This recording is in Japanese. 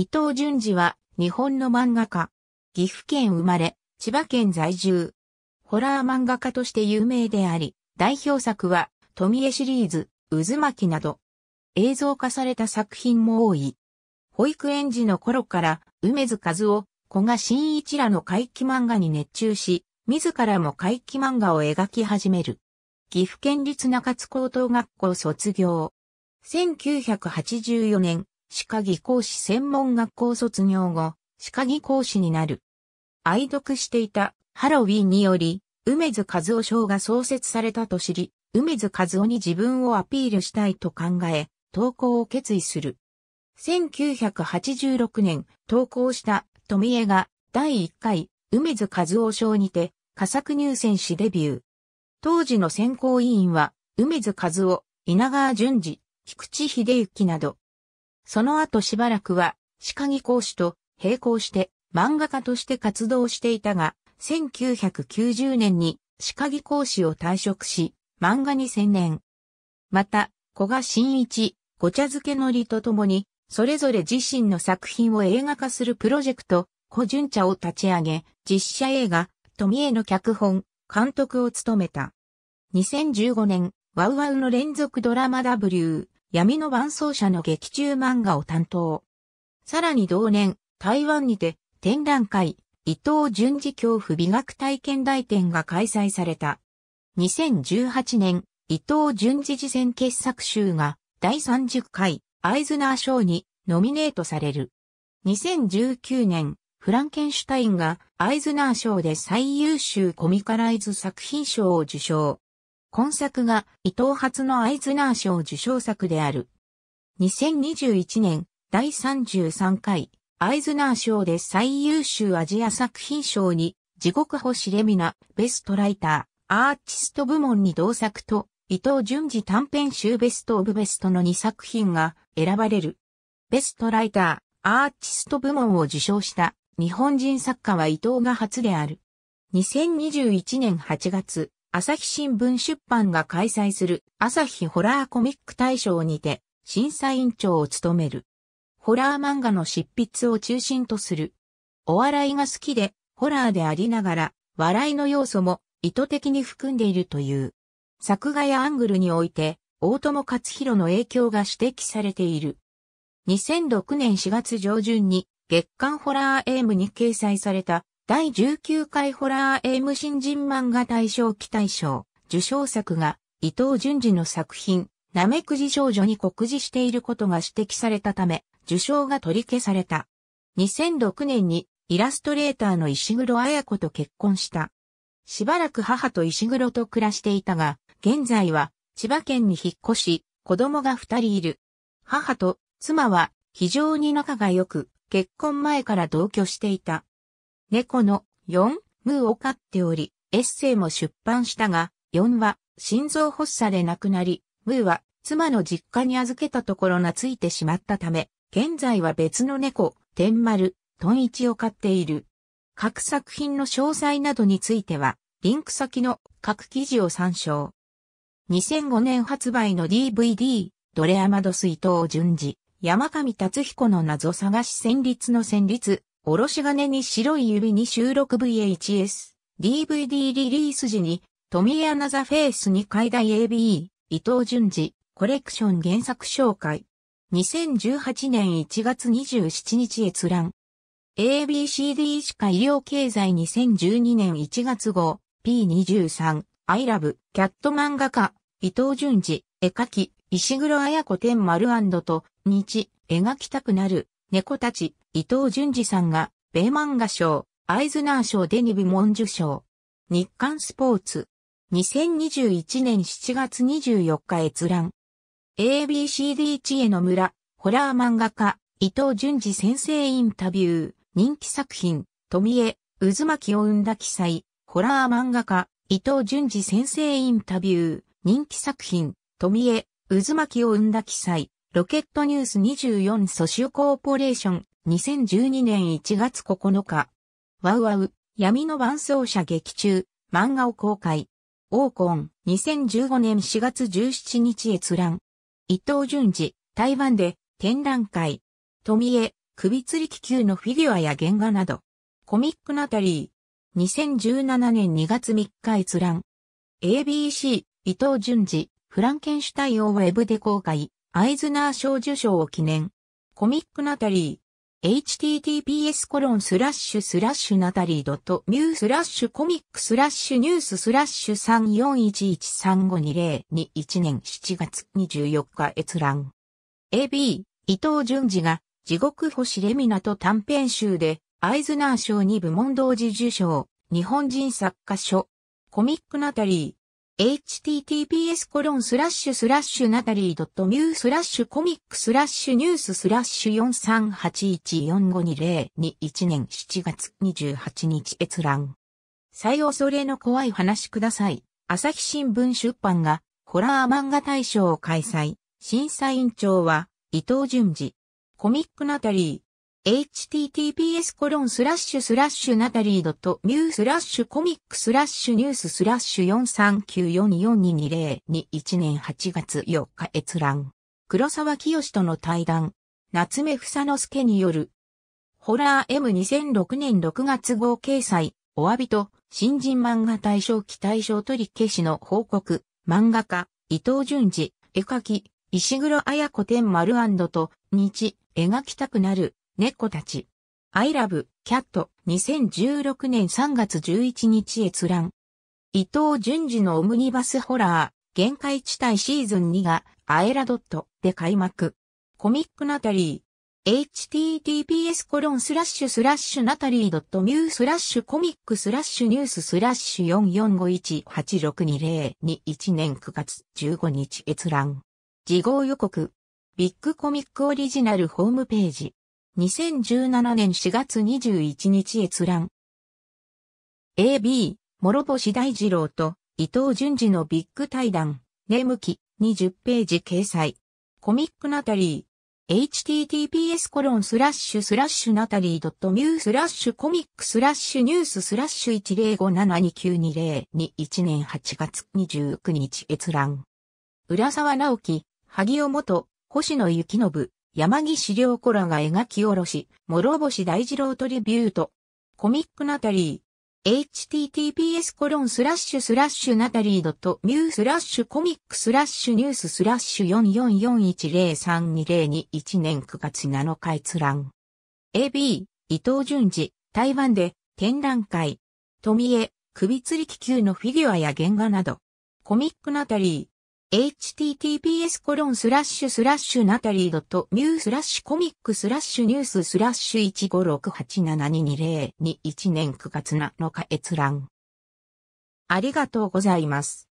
伊藤淳二は日本の漫画家。岐阜県生まれ、千葉県在住。ホラー漫画家として有名であり、代表作は、富江シリーズ、渦巻きなど。映像化された作品も多い。保育園児の頃から、梅津和夫、古賀真一らの怪奇漫画に熱中し、自らも怪奇漫画を描き始める。岐阜県立中津高等学校卒業。1984年、歯科技師専門学校卒業後、歯科技師になる。愛読していたハロウィンにより、梅津和夫賞が創設されたと知り、梅津和夫に自分をアピールしたいと考え、投稿を決意する。1986年、投稿した富江が第1回梅津和夫賞にて、佳作入選しデビュー。当時の選考委員は、梅津和夫、稲川淳二、菊池秀幸など、その後しばらくは、歯科技講師と並行して漫画家として活動していたが、1990年に歯科技講師を退職し、漫画に専念。また、古賀新一、ご茶漬けのりとともに、それぞれ自身の作品を映画化するプロジェクト、古純茶を立ち上げ、実写映画、富江の脚本、監督を務めた。2015年、ワウワウの連続ドラマ W、闇の伴奏者の劇中漫画を担当。さらに同年、台湾にて展覧会、伊藤淳二教怖美学体験大展が開催された。2018年、伊藤淳二事前傑作集が第30回アイズナー賞にノミネートされる。2019年、フランケンシュタインがアイズナー賞で最優秀コミカライズ作品賞を受賞。今作が伊藤初のアイズナー賞受賞作である。2021年第33回アイズナー賞で最優秀アジア作品賞に地獄星レミナベストライターアーティスト部門に同作と伊藤淳二短編集ベストオブベストの2作品が選ばれる。ベストライターアーティスト部門を受賞した日本人作家は伊藤が初である。2021年8月、朝日新聞出版が開催する朝日ホラーコミック大賞にて審査委員長を務める。ホラー漫画の執筆を中心とする。お笑いが好きで、ホラーでありながら、笑いの要素も意図的に含んでいるという。作画やアングルにおいて、大友克弘の影響が指摘されている。2006年4月上旬に月刊ホラーエイムに掲載された第19回ホラーエ m ム新人漫画大賞期大賞受賞作が伊藤淳二の作品、ナメクジ少女に告示していることが指摘されたため、受賞が取り消された。2006年にイラストレーターの石黒彩子と結婚した。しばらく母と石黒と暮らしていたが、現在は千葉県に引っ越し、子供が二人いる。母と妻は非常に仲が良く、結婚前から同居していた。猫の4ムーを飼っており、エッセイも出版したが、4は心臓発作で亡くなり、ムーは妻の実家に預けたところ懐いてしまったため、現在は別の猫、天丸、トンイチを飼っている。各作品の詳細などについては、リンク先の各記事を参照。2005年発売の DVD、ドレアマドス伊藤順次、山上達彦の謎探し戦律の戦律、おろし金に白い指に収録 VHS、DVD リリース時に、富谷ナザフェイスに階段 ABE、伊藤淳二、コレクション原作紹介。2018年1月27日閲覧。ABCD 歯科医療経済2012年1月号、P23、I イラブ、キャット漫画家、伊藤淳二、絵描き、石黒綾子天丸と、日、描きたくなる、猫たち、伊藤淳二さんが、米漫画賞、アイズナー賞で2部門受賞。日刊スポーツ。2021年7月24日閲覧。ABCD 知恵の村、ホラー漫画家、伊藤淳二先生インタビュー、人気作品、富江、渦巻きを生んだ記載、ホラー漫画家、伊藤淳二先生インタビュー、人気作品、富江、渦巻きを生んだ記載、ロケットニュース24ソシオコーポレーション2012年1月9日。ワウワウ、闇の伴奏者劇中、漫画を公開。オーコン、2015年4月17日閲覧。伊藤淳二、台湾で、展覧会。富江、首吊り気球のフィギュアや原画など。コミックナタリー。2017年2月3日閲覧。ABC、伊藤淳二、フランケンシュタイをウェブで公開。アイズナー賞受賞を記念。コミックナタリー。https コロンスラッシュスラッシュナタリードュースラッシュコミックスラッシュニューススラッシュ3411352021年7月24日閲覧。AB 伊藤淳二が地獄星レミナと短編集でアイズナー賞に部門同時受賞。日本人作家賞。コミックナタリー。https コロンスラッシュスラッシュナタリードットミュースラッシュコミックスラッシュニューススラッシュ4381452021年7月28日閲覧。最恐れの怖い話ください。朝日新聞出版がホラー漫画大賞を開催。審査委員長は伊藤淳二。コミックナタリー。https コロンスラッシュスラッシュナタリードットミュースラッシュコミックスラッシュニューススラッシュ439442201 2年8月4日閲覧。黒沢清との対談。夏目房之助による。ホラー M2006 年6月号掲載。お詫びと、新人漫画大賞期大賞取り消しの報告。漫画家、伊藤淳二、絵描き、石黒綾子天丸と、日、描きたくなる。猫たち。アイラブ、キャット、2016年3月11日閲覧。伊藤淳二のオムニバスホラー、限界地帯シーズン2がアエラドットで開幕。コミックナタリー。https コロンスラッシュスラッシュナタリーミュースラッシュコミックスラッシュニューススラッシュ44518620211年9月15日閲覧。事後予告。ビッグコミックオリジナルホームページ。2017年4月21日閲覧。AB、諸星大二郎と伊藤淳二のビッグ対談、眠気。20ページ掲載。コミックナタリー。https コロンスラッシュスラッシュナタリー .mu スラッシュコミックスラッシュニューススラッシュ10572920221年8月29日閲覧。浦沢直樹、萩尾元、星野幸信。山岸良子らが描き下ろし、諸星大二郎トリビュート。コミックナタリー。https コロンスラッシュスラッシュナタリー .new スラッシュコミックスラッシュニューススラッシュ4441032021年9月7日閲覧。AB、伊藤淳二、台湾で展覧会。富江、首吊り気球のフィギュアや原画など。コミックナタリー。https コロンスラッシュスラッシュナタリードッュースラッシュコミックスラッシュニューススラッシュ156872021年9月7日閲覧。ありがとうございます。